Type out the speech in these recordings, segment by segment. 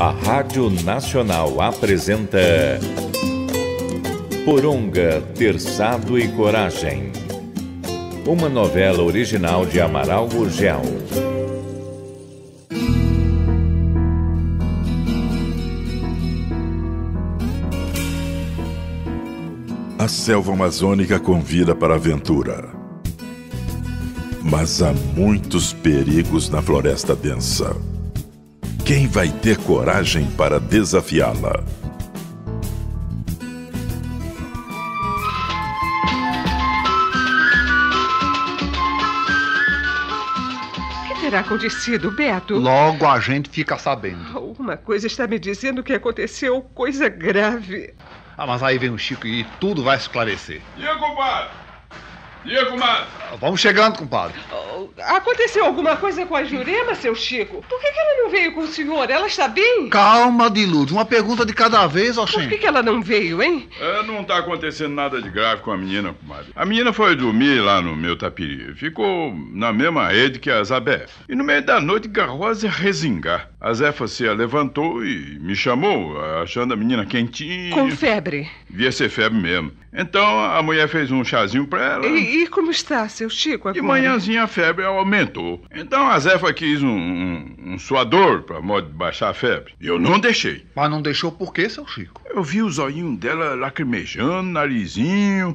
A Rádio Nacional apresenta Poronga, Terçado e Coragem. Uma novela original de Amaral Gurgel. A selva amazônica convida para a aventura. Mas há muitos perigos na floresta densa quem vai ter coragem para desafiá-la? terá acontecido, Beto? Logo a gente fica sabendo. Alguma coisa está me dizendo que aconteceu coisa grave. Ah, mas aí vem o Chico e tudo vai esclarecer. E aí, compadre? Diga, comadre. Vamos chegando, compadre. Oh, aconteceu alguma coisa com a Jurema, seu Chico? Por que, que ela não veio com o senhor? Ela está bem? Calma, Dilúdio. Uma pergunta de cada vez, Oxen. Por que, que ela não veio, hein? É, não está acontecendo nada de grave com a menina, comadre. A menina foi dormir lá no meu tapiri. Ficou na mesma rede que a Zabé. E no meio da noite, Garrosa resingar. A Zefa se levantou e me chamou, achando a menina quentinha. Com febre. Via ser febre mesmo. Então a mulher fez um chazinho pra ela. E, e como está, seu Chico? Agora? De manhãzinha a febre aumentou. Então a Zefa quis um, um, um suador pra modo de baixar a febre. Eu não deixei. Mas não deixou por quê, seu Chico? Eu vi o zoinho dela lacrimejando, narizinho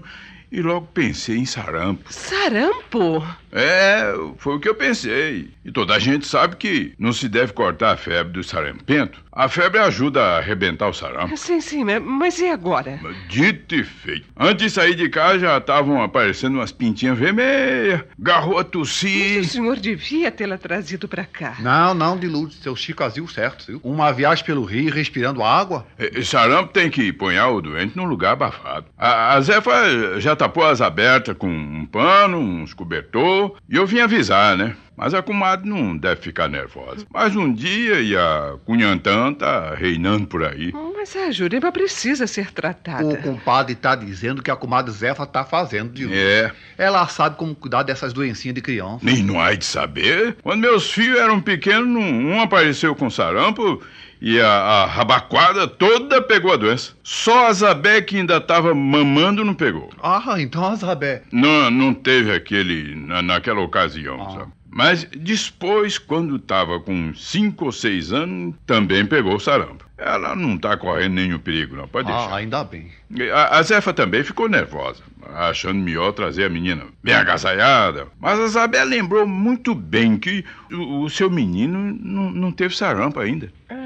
e logo pensei em sarampo. Sarampo? É, foi o que eu pensei. E toda a gente sabe que não se deve cortar a febre do sarampento a febre ajuda a arrebentar o sarampo. Sim, sim, mas e agora? Dito e feito. Antes de sair de casa já estavam aparecendo umas pintinhas vermelhas, garroa tossir. Mas o senhor devia tê-la trazido para cá. Não, não, Dilude, seu Chico Azil, certo, viu? Uma viagem pelo rio respirando água. E, eh, eh, sarampo tem que pôr o doente num lugar abafado. A, a Zefa já tapou as abertas com um pano, uns cobertor, e eu vim avisar, né? Mas a comadre não deve ficar nervosa. Mas um dia e a cunhantã tá reinando por aí. Oh, mas a Jurema precisa ser tratada. O compadre tá dizendo que a comadre Zefa tá fazendo de novo. É. Ela sabe como cuidar dessas doencinhas de criança. Nem não há de saber. Quando meus filhos eram pequenos, um apareceu com sarampo e a, a, rabaquada toda pegou a doença. Só a Zabé que ainda estava mamando não pegou. Ah, então a Zabé. Não, não teve aquele. Na, naquela ocasião, ah. sabe? Mas depois, quando estava com cinco ou seis anos, também pegou sarampo. Ela não está correndo nenhum perigo, não. Pode ah, deixar. Ah, ainda bem. A, a Zefa também ficou nervosa, achando melhor trazer a menina bem agasalhada. Mas a Isabel lembrou muito bem que o, o seu menino não, não teve sarampo ainda. É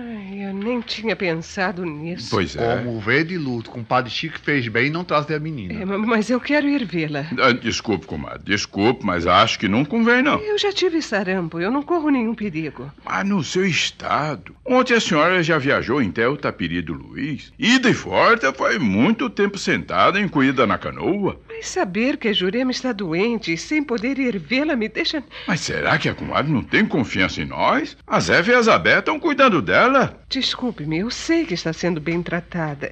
nem tinha pensado nisso. Pois é. Como vê de luto, com compadre Chico fez bem e não trazer a menina. É, mas eu quero ir vê-la. Ah, desculpe, comadre, desculpe, mas acho que não convém, não. Eu já tive sarampo, eu não corro nenhum perigo. Mas no seu estado. Ontem a senhora já viajou até o Tapiri do Luiz. Ida e volta foi muito tempo sentada, encolhida na canoa. Mas saber que a Jurema está doente e sem poder ir vê-la me deixa... Mas será que a comadre não tem confiança em nós? A Zéve e a Zabé estão cuidando dela. Te Desculpe-me, eu sei que está sendo bem tratada.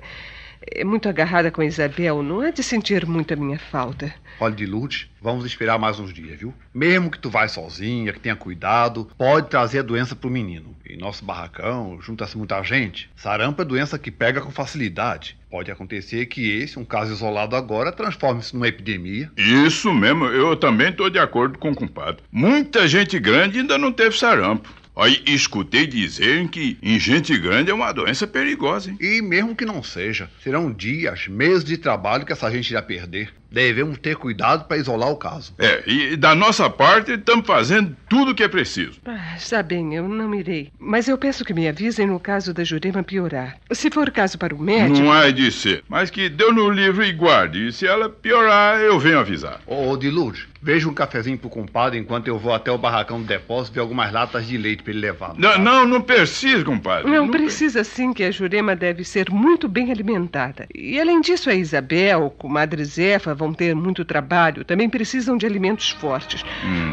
É muito agarrada com a Isabel, não há de sentir muito a minha falta. Olha, Dilute, vamos esperar mais uns dias, viu? Mesmo que tu vá sozinha, que tenha cuidado, pode trazer a doença pro menino. Em nosso barracão junta-se muita gente. Sarampo é doença que pega com facilidade. Pode acontecer que esse, um caso isolado agora, transforme-se numa epidemia. Isso mesmo, eu também estou de acordo com o compadre. Muita gente grande ainda não teve sarampo. Aí escutei dizer que em gente grande é uma doença perigosa, hein? E mesmo que não seja, serão dias, meses de trabalho que essa gente irá perder. Devemos ter cuidado para isolar o caso. É, e da nossa parte, estamos fazendo tudo o que é preciso. Ah, está bem, eu não irei. Mas eu peço que me avisem no caso da Jurema piorar. Se for o caso para o médico. Não há de ser. Mas que deu no livro e guarde. E se ela piorar, eu venho avisar. Ô, ô Dilude, veja um cafezinho pro compadre enquanto eu vou até o barracão do depósito ver algumas latas de leite para ele levar. Não, não, não precisa, compadre. Não, não precisa pre... sim, que a Jurema deve ser muito bem alimentada. E além disso, a Isabel, comadre Zefa, vão ter muito trabalho, também precisam de alimentos fortes. Hum.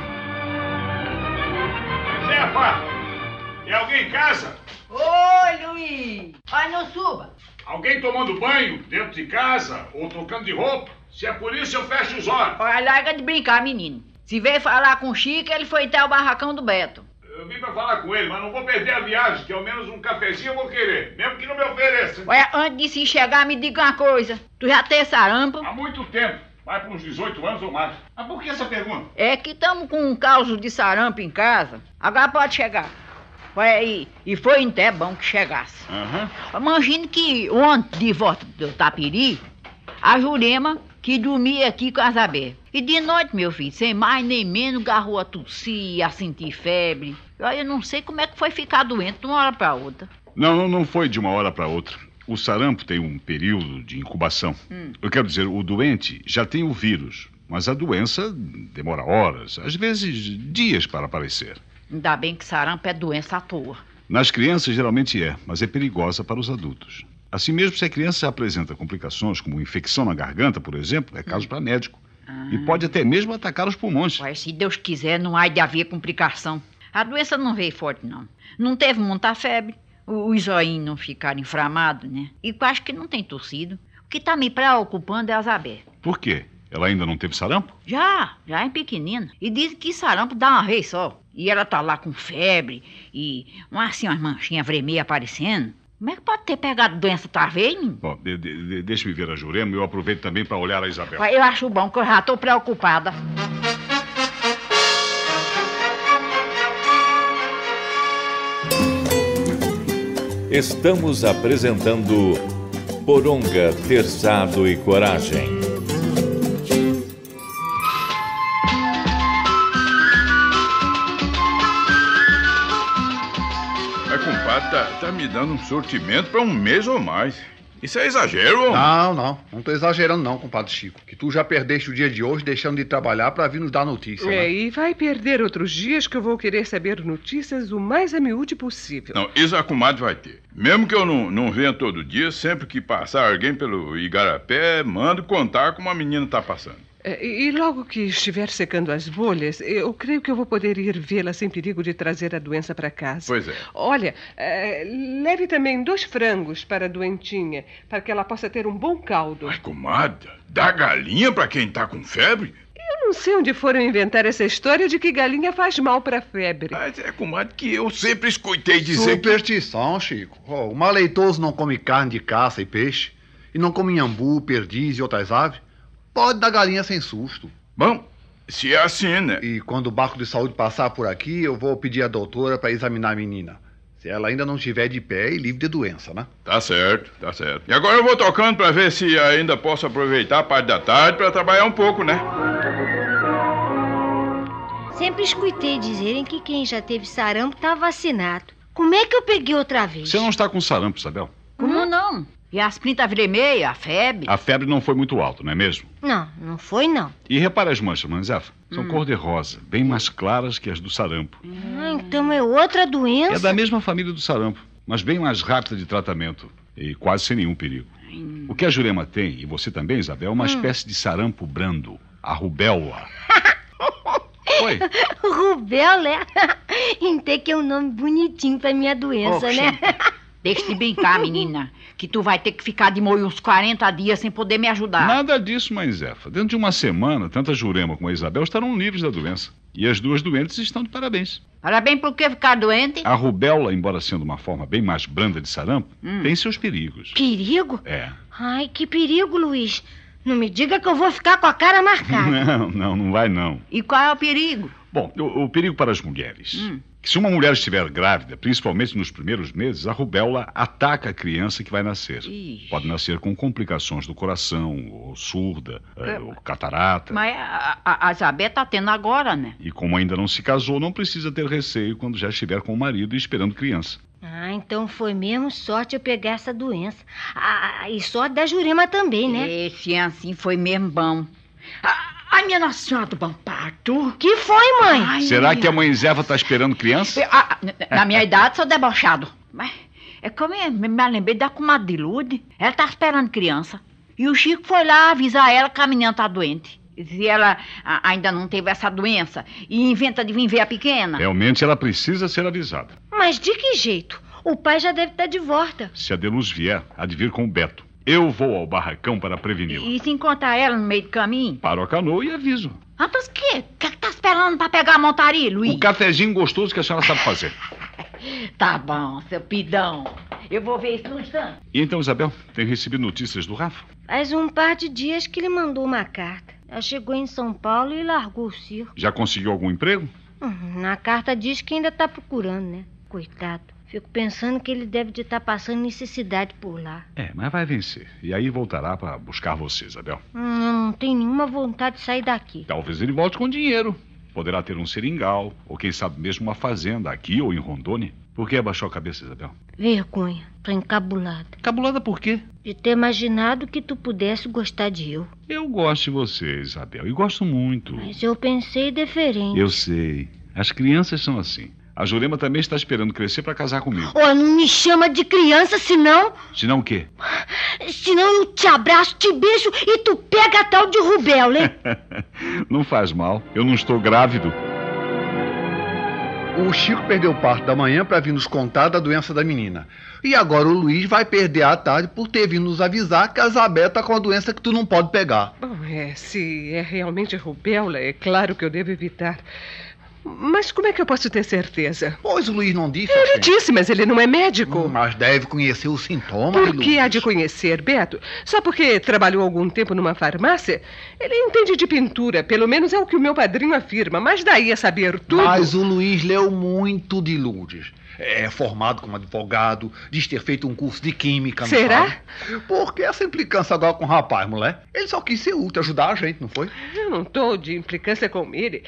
é Tem alguém em casa? Oi, Luiz! Mas não suba! Alguém tomando banho dentro de casa ou trocando de roupa? Se é por isso, eu fecho os olhos. Olha, larga de brincar, menino. Se veio falar com o Chico, ele foi até o barracão do Beto eu vim pra falar com ele, mas não vou perder a viagem, que ao menos um cafezinho eu vou querer, mesmo que não me ofereça. Olha, antes de se enxergar, me diga uma coisa. Tu já tem sarampo? Há muito tempo. Vai para uns 18 anos ou mais. Mas por que essa pergunta? É que estamos com um caos de sarampo em casa. Agora pode chegar. Foi aí. E foi até bom que chegasse. Uhum. Imagine que ontem, de volta do Tapiri, a Jurema, que dormia aqui com a Zabé, e de noite, meu filho, sem mais nem menos, garrou a tossir, a sentir febre. Eu não sei como é que foi ficar doente de uma hora para outra. Não, não foi de uma hora para outra. O sarampo tem um período de incubação. Hum. Eu quero dizer, o doente já tem o vírus, mas a doença demora horas, às vezes dias para aparecer. Ainda bem que sarampo é doença à toa. Nas crianças geralmente é, mas é perigosa para os adultos. Assim mesmo, se a criança apresenta complicações como infecção na garganta, por exemplo, é caso hum. para médico. Ah. E pode até mesmo atacar os pulmões. Olha, se Deus quiser, não há de haver complicação. A doença não veio forte, não. Não teve muita febre, os olhinhos não ficaram inflamados, né? E quase que não tem torcido. O que está me preocupando é a Zabé. Por quê? Ela ainda não teve sarampo? Já, já é pequenina. E dizem que sarampo dá uma vez só. E ela tá lá com febre e assim, umas manchinhas vermelhas aparecendo. Como é que pode ter pegado doença outra vez, Bom, de, de, deixe-me ver a Jurema e eu aproveito também para olhar a Isabel. Eu acho bom, que eu já estou preocupada. Estamos apresentando Poronga, Terçado e Coragem. compadre tá, tá me dando um sortimento para um mês ou mais. Isso é exagero, homem. Não, não. Não tô exagerando, não, compadre Chico. Que tu já perdeste o dia de hoje deixando de trabalhar para vir nos dar notícia. Né? É, né? e vai perder outros dias que eu vou querer saber notícias o mais a miúde possível. Não, isso a comadre vai ter. Mesmo que eu não, não venha todo dia, sempre que passar alguém pelo Igarapé, mando contar como a menina tá passando. Eh, e logo que estiver secando as bolhas, eu creio que eu vou poder ir vê-la sem perigo de trazer a doença para casa. Pois é. Olha, é, leve também dois frangos para a doentinha, para que ela possa ter um bom caldo. Ai, comadre, dá galinha para quem está com febre? Eu não sei onde foram inventar essa história de que galinha faz mal para febre. Mas é, comadre, que eu sempre escutei dizer. Superstição, que... Chico. Oh, o maleitoso não come carne de caça e peixe, e não come inhambu, perdiz e outras aves pode dar galinha sem susto. Bom, se é assim, né? E quando o barco de saúde passar por aqui, eu vou pedir à doutora para examinar a menina. Se ela ainda não estiver de pé e livre de doença, né? Tá certo, tá certo. E agora eu vou tocando para ver se ainda posso aproveitar a parte da tarde para trabalhar um pouco, né? Sempre escutei dizerem que quem já teve sarampo tá vacinado. Como é que eu peguei outra vez? Você não está com sarampo, Isabel? Como hum? não? E às quintas-feira a febre? A febre não foi muito alta, não é mesmo? Não, não foi não. E repara as manchas, Manzefa. São hum. cor-de-rosa, bem mais claras que as do sarampo. Hum, então é outra doença? É da mesma família do sarampo, mas bem mais rápida de tratamento e quase sem nenhum perigo. Hum. O que a Jurema tem, e você também, Isabel, é uma hum. espécie de sarampo brando, a rubéola. Oi. Rubéola, é? Tem que é um nome bonitinho pra minha doença, Oxa. né? Deixa de brincar, menina, que tu vai ter que ficar de molho uns 40 dias sem poder me ajudar. Nada disso, mãe Zefa. Dentro de uma semana, tanto a Jurema como a Isabel estarão livres da doença. E as duas doentes estão de parabéns. Parabéns por que ficar doente? A rubéola, embora sendo uma forma bem mais branda de sarampo, hum. tem seus perigos. Perigo? É. Ai, que perigo, Luiz. Não me diga que eu vou ficar com a cara marcada. não, não, não vai não. E qual é o perigo? Bom, o, o perigo para as mulheres. Hum que se uma mulher estiver grávida, principalmente nos primeiros meses, a rubéola ataca a criança que vai nascer. Ixi. Pode nascer com complicações do coração, ou surda, eh, é, ou catarata. Mas a, a, a está tendo agora, né? E como ainda não se casou, não precisa ter receio quando já estiver com o marido e esperando criança. Ah, então foi mesmo sorte eu pegar essa doença. Ah, e sorte da Jurema também, né? Esse assim foi mesmo bom. Ah, Ai, minha Nossa Senhora do Bom Parto. Que foi, mãe? Ai, Será que a mãe Zeva tá esperando criança? Eu, a, na minha idade, sou debochado. Mas é como eu me lembrei da comadre de Lude. Ela tá esperando criança. E o Chico foi lá avisar ela que a menina tá doente. Se ela a, ainda não teve essa doença e inventa de vir ver a pequena. Realmente ela precisa ser avisada. Mas de que jeito? O pai já deve estar de volta. Se a Deluz vier, há de vir com o Beto. Eu vou ao barracão para preveni E se encontrar ela no meio do caminho? Paro a canoa e aviso. Ah, mas quê? O que, é está tá esperando para pegar a montaria, Luiz? Um cafezinho gostoso que a senhora sabe fazer. tá bom, seu pidão. Eu vou ver isso no instante. E então, Isabel, tem recebido notícias do Rafa? Faz um par de dias que ele mandou uma carta. Ela chegou em São Paulo e largou o circo. Já conseguiu algum emprego? Uhum, na carta diz que ainda está procurando, né? Coitado. Fico pensando que ele deve de estar tá passando necessidade por lá. É, mas vai vencer. E aí voltará para buscar você, Isabel. Não, hum, não tenho nenhuma vontade de sair daqui. Talvez ele volte com dinheiro. Poderá ter um seringal, ou quem sabe mesmo uma fazenda aqui ou em Rondônia. Por que abaixou a cabeça, Isabel? Vergonha. Tô encabulada. Encabulada por quê? De ter imaginado que tu pudesse gostar de eu. Eu gosto de você, Isabel, e gosto muito. Mas eu pensei diferente. Eu sei. As crianças são assim. A Jurema também está esperando crescer para casar comigo. Oh, não me chama de criança, senão. Senão o quê? Senão eu te abraço, te beijo e tu pega a tal de Rubel, hein? não faz mal. Eu não estou grávido. O Chico perdeu parte da manhã para vir nos contar da doença da menina. E agora o Luiz vai perder a tarde por ter vindo nos avisar que a Isabel tá com a doença que tu não pode pegar. Bom, é, se é realmente rubéola, é claro que eu devo evitar. Mas como é que eu posso ter certeza? Pois o Luiz não disse. Ele assim. disse, mas ele não é médico. Hum, mas deve conhecer os sintomas. Por que Luiz? há de conhecer, Beto? Só porque trabalhou algum tempo numa farmácia? Ele entende de pintura, pelo menos é o que o meu padrinho afirma. Mas daí a saber tudo. Mas o Luiz leu muito de Lourdes. É formado como advogado, diz ter feito um curso de química. Será? Por que essa implicância agora com o rapaz, mulher? Ele só quis ser útil, ajudar a gente, não foi? Eu não estou de implicância com ele.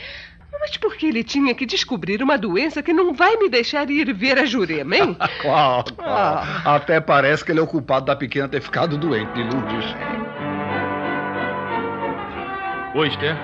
Mas por que ele tinha que descobrir uma doença que não vai me deixar ir ver a Jurema, hein? qual, qual. Ah. Até parece que ele é o culpado da pequena ter ficado doente, de Lourdes. Oi, Esther.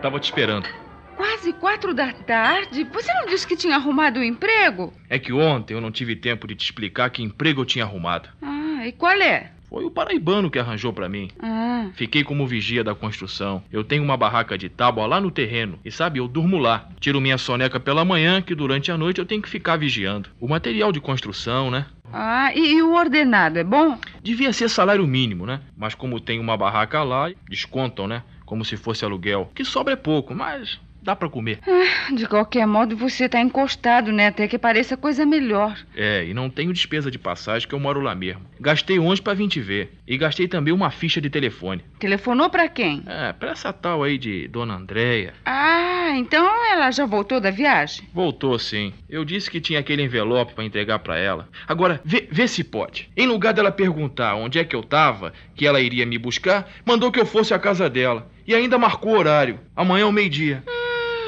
Tava te esperando. Quase quatro da tarde? Você não disse que tinha arrumado um emprego? É que ontem eu não tive tempo de te explicar que emprego eu tinha arrumado. Ah, e qual é? Foi o paraibano que arranjou para mim. Ah. Fiquei como vigia da construção. Eu tenho uma barraca de tábua lá no terreno. E sabe, eu durmo lá. Tiro minha soneca pela manhã, que durante a noite eu tenho que ficar vigiando. O material de construção, né? Ah, e, e, o ordenado é bom? Devia ser salário mínimo, né? Mas como tem uma barraca lá, descontam, né? Como se fosse aluguel. Que sobra é pouco, mas dá para comer. Ah, de qualquer modo, você tá encostado, né? Até que pareça coisa melhor. É, e não tenho despesa de passagem que eu moro lá mesmo. Gastei onde para vir te ver. E gastei também uma ficha de telefone. Telefonou para quem? É, pra essa tal aí de Dona Andréia. Ah, então ela já voltou da viagem? Voltou, sim. Eu disse que tinha aquele envelope para entregar para ela. Agora, vê, vê se pode. Em lugar dela perguntar onde é que eu tava, que ela iria me buscar, mandou que eu fosse à casa dela. E ainda marcou o horário. Amanhã ao meio-dia. Hum.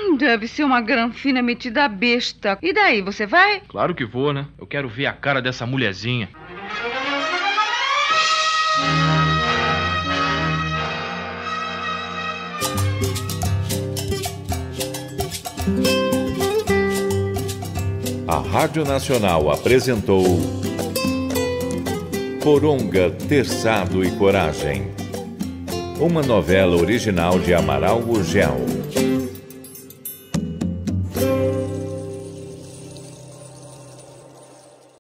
Hum, deve ser uma granfina metida besta. E daí, você vai? Claro que vou, né? Eu quero ver a cara dessa mulherzinha. A Rádio Nacional apresentou Coronga, Terçado e Coragem. Uma novela original de Amaral Gurgel.